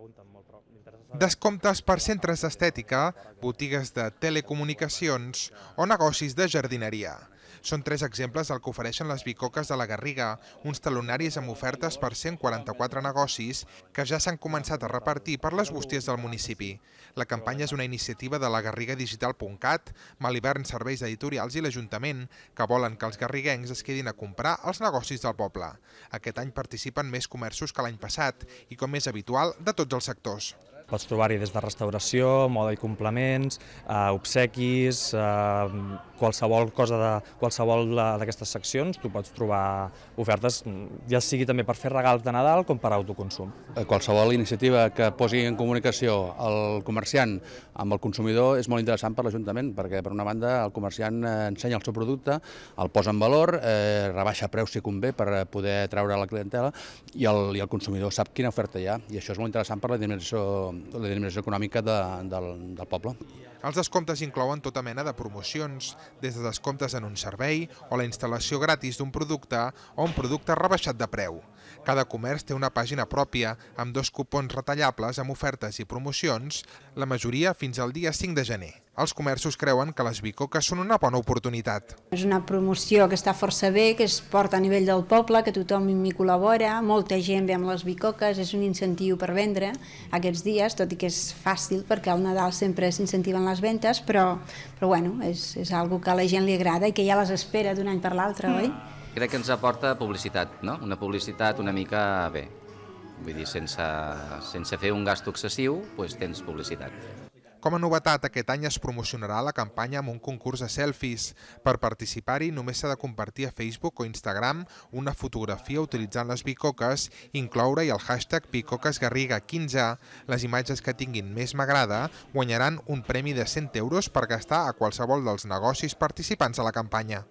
pregunten molt, però m'interessa saber... Descomptes per centres d'estètica, botigues de telecomunicacions o negocis de jardineria. Són tres exemples del que ofereixen les bicoques de la Garriga, uns talonaris amb ofertes per 144 negocis que ja s'han començat a repartir per les bústies del municipi. La campanya és una iniciativa de la garrigadigital.cat, Malivern Serveis Editorials i l'Ajuntament, que volen que els garriguencs es quedin a comprar els negocis del poble. Aquest any participen més comerços que l'any passat i, com és habitual, de tots els sectors. Pots trobar-hi des de restauració, moda i complements, eh, obsequis, eh, qualsevol cosa de qualsevol d'aquestes seccions, tu pots trobar ofertes, ja sigui també per fer regals de Nadal com per autoconsum. Eh, qualsevol iniciativa que posi en comunicació el comerciant amb el consumidor és molt interessant per l'Ajuntament, perquè per una banda el comerciant eh, ensenya el seu producte, el posa en valor, eh, rebaixa preus si convé per poder treure la clientela i el, i el consumidor sap quina oferta hi ha, i això és molt interessant per la dimensió la dinamització econòmica de, del, del poble. Els descomptes inclouen tota mena de promocions, des de descomptes en un servei o la instal·lació gratis d'un producte o un producte rebaixat de preu. Cada comerç té una pàgina pròpia, amb dos cupons retallables amb ofertes i promocions, la majoria fins al dia 5 de gener. Els comerços creuen que les bicoques són una bona oportunitat. És una promoció que està força bé, que es porta a nivell del poble, que tothom hi col·labora, molta gent ve amb les bicoques, és un incentiu per vendre aquests dies, tot i que és fàcil perquè al Nadal sempre s'incentiven les ventes, però, però bueno, és, és algo que a la gent li agrada i que ja les espera d'un any per l'altre, mm. oi? crec que ens aporta publicitat, no? Una publicitat una mica bé. Vull dir, sense, sense fer un gasto excessiu, doncs tens publicitat. Com a novetat, aquest any es promocionarà la campanya amb un concurs de selfies. Per participar-hi només s'ha de compartir a Facebook o Instagram una fotografia utilitzant les bicoques, incloure-hi el hashtag picocasgarriga15. Les imatges que tinguin més m'agrada guanyaran un premi de 100 euros per gastar a qualsevol dels negocis participants a la campanya.